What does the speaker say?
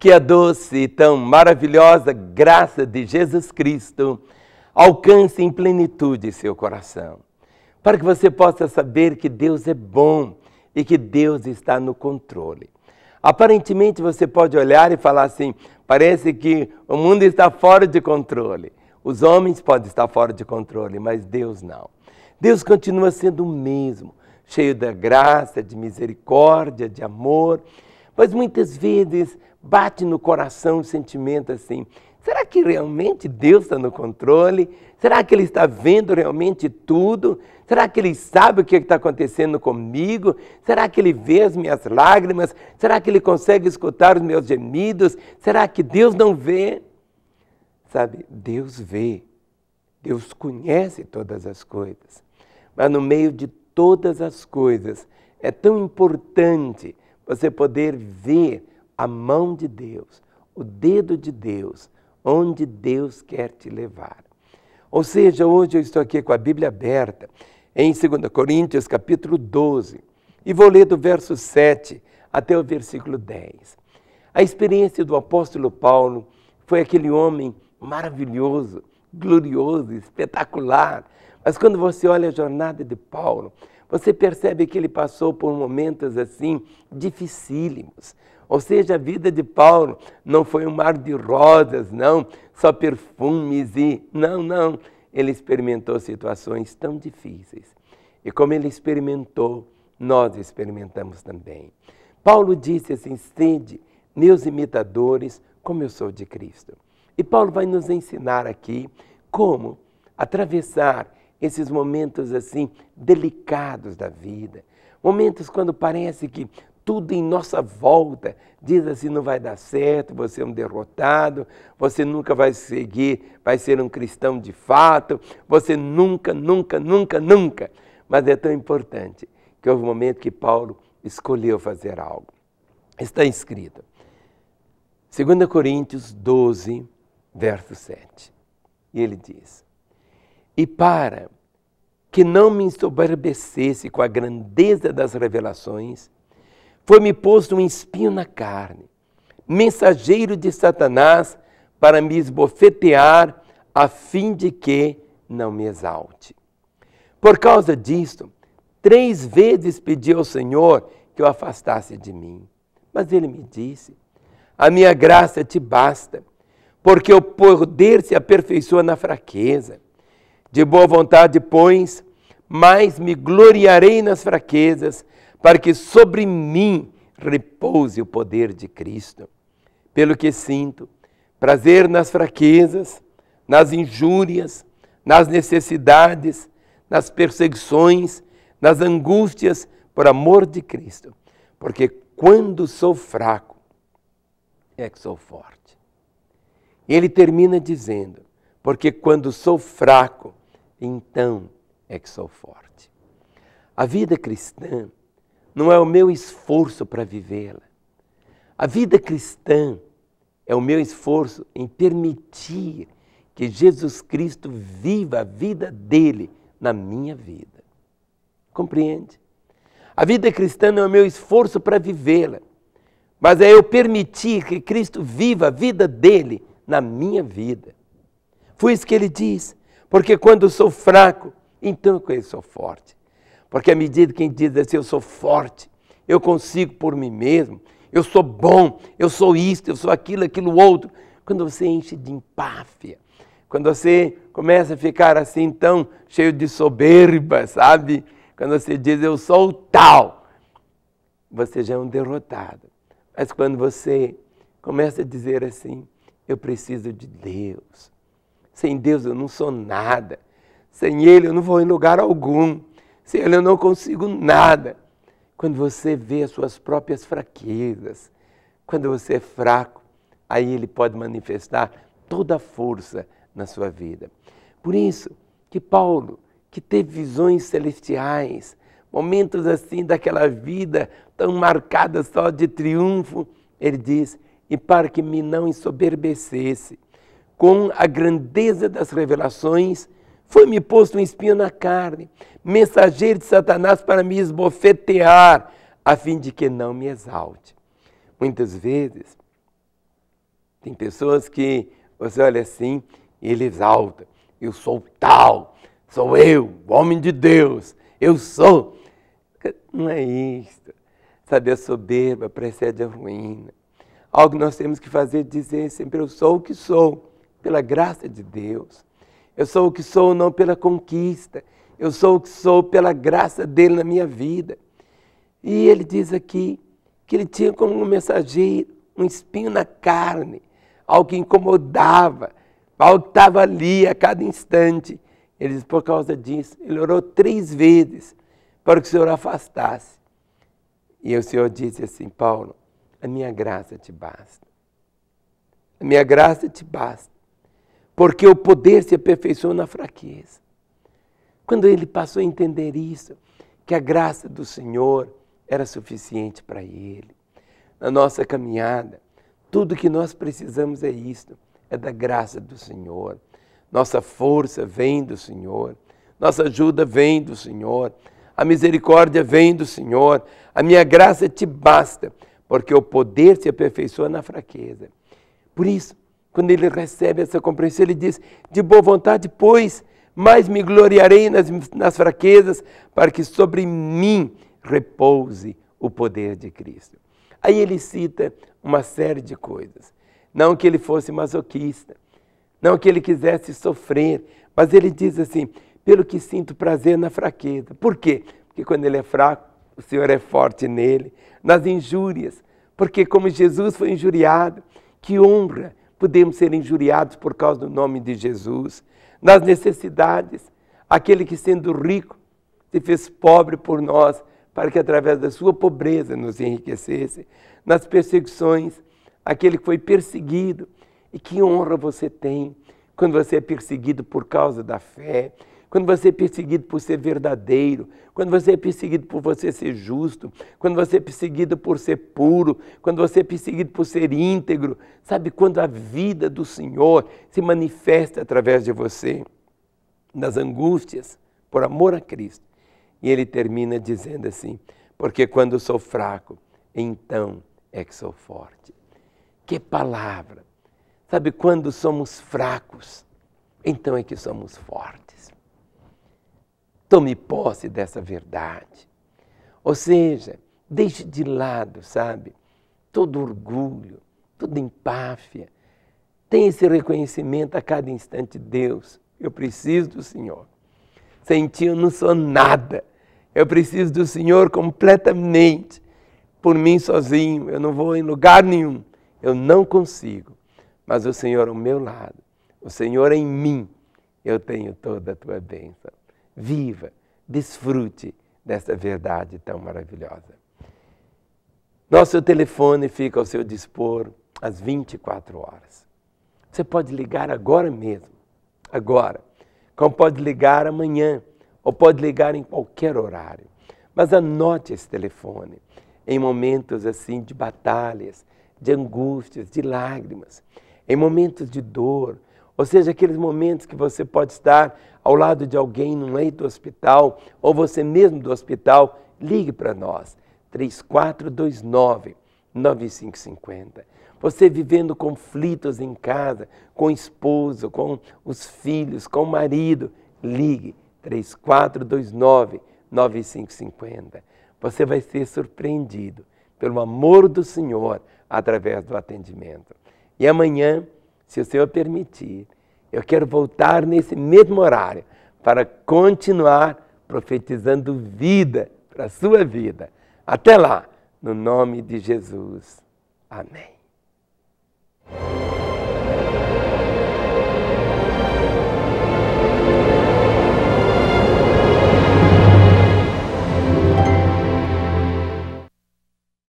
que a doce e tão maravilhosa graça de Jesus Cristo alcance em plenitude seu coração, para que você possa saber que Deus é bom e que Deus está no controle. Aparentemente você pode olhar e falar assim: parece que o mundo está fora de controle. Os homens podem estar fora de controle, mas Deus não. Deus continua sendo o mesmo, cheio da graça, de misericórdia, de amor mas muitas vezes bate no coração o sentimento assim: será que realmente Deus está no controle? Será que Ele está vendo realmente tudo? Será que Ele sabe o que é está acontecendo comigo? Será que Ele vê as minhas lágrimas? Será que Ele consegue escutar os meus gemidos? Será que Deus não vê? Sabe, Deus vê, Deus conhece todas as coisas, mas no meio de todas as coisas é tão importante você poder ver a mão de Deus, o dedo de Deus, onde Deus quer te levar. Ou seja, hoje eu estou aqui com a Bíblia aberta, em 2 Coríntios capítulo 12, e vou ler do verso 7 até o versículo 10. A experiência do apóstolo Paulo foi aquele homem maravilhoso, glorioso, espetacular. Mas quando você olha a jornada de Paulo, você percebe que ele passou por momentos assim dificílimos. Ou seja, a vida de Paulo não foi um mar de rosas, não, só perfumes e. Não, não. Ele experimentou situações tão difíceis. E como ele experimentou, nós experimentamos também. Paulo disse assim: sede meus imitadores, como eu sou de Cristo. E Paulo vai nos ensinar aqui como atravessar esses momentos assim delicados da vida, momentos quando parece que tudo em nossa volta diz assim não vai dar certo, você é um derrotado, você nunca vai seguir, vai ser um cristão de fato, você nunca, nunca, nunca, nunca. Mas é tão importante que houve um momento que Paulo escolheu fazer algo. Está escrito. 2 Coríntios 12, verso 7. E ele diz: e para que não me ensoberbecesse com a grandeza das revelações, foi-me posto um espinho na carne, mensageiro de Satanás para me esbofetear, a fim de que não me exalte. Por causa disto, três vezes pedi ao Senhor que o afastasse de mim. Mas ele me disse: A minha graça te basta, porque o poder se aperfeiçoa na fraqueza. De boa vontade, pois, mas me gloriarei nas fraquezas, para que sobre mim repouse o poder de Cristo. Pelo que sinto, prazer nas fraquezas, nas injúrias, nas necessidades, nas perseguições, nas angústias, por amor de Cristo. Porque quando sou fraco, é que sou forte. Ele termina dizendo: Porque quando sou fraco, então é que sou forte. A vida cristã não é o meu esforço para vivê-la. A vida cristã é o meu esforço em permitir que Jesus Cristo viva a vida dele na minha vida. Compreende? A vida cristã não é o meu esforço para vivê-la, mas é eu permitir que Cristo viva a vida dele na minha vida. Foi isso que ele diz. Porque quando eu sou fraco, então eu sou forte. Porque à medida que a gente diz assim, eu sou forte, eu consigo por mim mesmo, eu sou bom, eu sou isto, eu sou aquilo, aquilo outro. Quando você enche de empáfia, quando você começa a ficar assim então cheio de soberba, sabe? Quando você diz eu sou tal, você já é um derrotado. Mas quando você começa a dizer assim, eu preciso de Deus, sem Deus eu não sou nada. Sem Ele eu não vou em lugar algum. Sem Ele eu não consigo nada. Quando você vê as suas próprias fraquezas, quando você é fraco, aí Ele pode manifestar toda a força na sua vida. Por isso que Paulo, que teve visões celestiais, momentos assim daquela vida tão marcada só de triunfo, ele diz: e para que me não ensoberbecesse com a grandeza das revelações, foi-me posto um espinho na carne, mensageiro de Satanás para me esbofetear, a fim de que não me exalte. Muitas vezes, tem pessoas que você olha assim e ele exalta. Eu sou tal, sou eu, homem de Deus, eu sou. Não é isto. Saber a soberba precede a ruína. Algo que nós temos que fazer é dizer sempre: eu sou o que sou pela graça de Deus. Eu sou o que sou não pela conquista. Eu sou o que sou pela graça dele na minha vida. E ele diz aqui que ele tinha como um mensageiro um espinho na carne, algo que incomodava, algo que estava ali a cada instante. Ele diz: por causa disso, ele orou três vezes para que o Senhor afastasse. E o Senhor disse assim: Paulo, a minha graça te basta. A minha graça te basta porque o poder se aperfeiçoa na fraqueza. Quando ele passou a entender isso, que a graça do Senhor era suficiente para ele, na nossa caminhada, tudo que nós precisamos é isto, é da graça do Senhor. Nossa força vem do Senhor, nossa ajuda vem do Senhor, a misericórdia vem do Senhor, a minha graça te basta, porque o poder se aperfeiçoa na fraqueza. Por isso, quando ele recebe essa compreensão, ele diz: De boa vontade, pois, mais me gloriarei nas, nas fraquezas, para que sobre mim repouse o poder de Cristo. Aí ele cita uma série de coisas. Não que ele fosse masoquista, não que ele quisesse sofrer, mas ele diz assim: pelo que sinto prazer na fraqueza. Por quê? Porque quando ele é fraco, o Senhor é forte nele. Nas injúrias, porque como Jesus foi injuriado, que honra, podemos ser injuriados por causa do nome de Jesus. Nas necessidades, aquele que sendo rico se fez pobre por nós, para que através da sua pobreza nos enriquecesse. Nas perseguições, aquele que foi perseguido, e que honra você tem quando você é perseguido por causa da fé, quando você é perseguido por ser verdadeiro, quando você é perseguido por você ser justo, quando você é perseguido por ser puro, quando você é perseguido por ser íntegro, sabe quando a vida do Senhor se manifesta através de você nas angústias por amor a Cristo. E ele termina dizendo assim: porque quando sou fraco, então é que sou forte. Que palavra! Sabe, quando somos fracos, então é que somos fortes. Tome posse dessa verdade. Ou seja, deixe de lado, sabe, todo orgulho, toda empáfia. Tenha esse reconhecimento a cada instante, Deus, eu preciso do Senhor. Sem ti eu não sou nada. Eu preciso do Senhor completamente. Por mim sozinho, eu não vou em lugar nenhum. Eu não consigo. Mas o Senhor ao meu lado, o Senhor em mim, eu tenho toda a tua bênção viva, desfrute desta verdade tão maravilhosa. Nosso telefone fica ao seu dispor às 24 horas. Você pode ligar agora mesmo, agora, como pode ligar amanhã, ou pode ligar em qualquer horário. Mas anote esse telefone em momentos assim de batalhas, de angústias, de lágrimas, em momentos de dor, ou seja, aqueles momentos que você pode estar ao lado de alguém no leito do hospital ou você mesmo do hospital, ligue para nós. 3429 9550. Você vivendo conflitos em casa, com o esposo, com os filhos, com o marido, ligue 3429 9550. Você vai ser surpreendido pelo amor do Senhor através do atendimento. E amanhã, se o Senhor permitir, eu quero voltar nesse mesmo horário para continuar profetizando vida para a sua vida. Até lá, no nome de Jesus. Amém.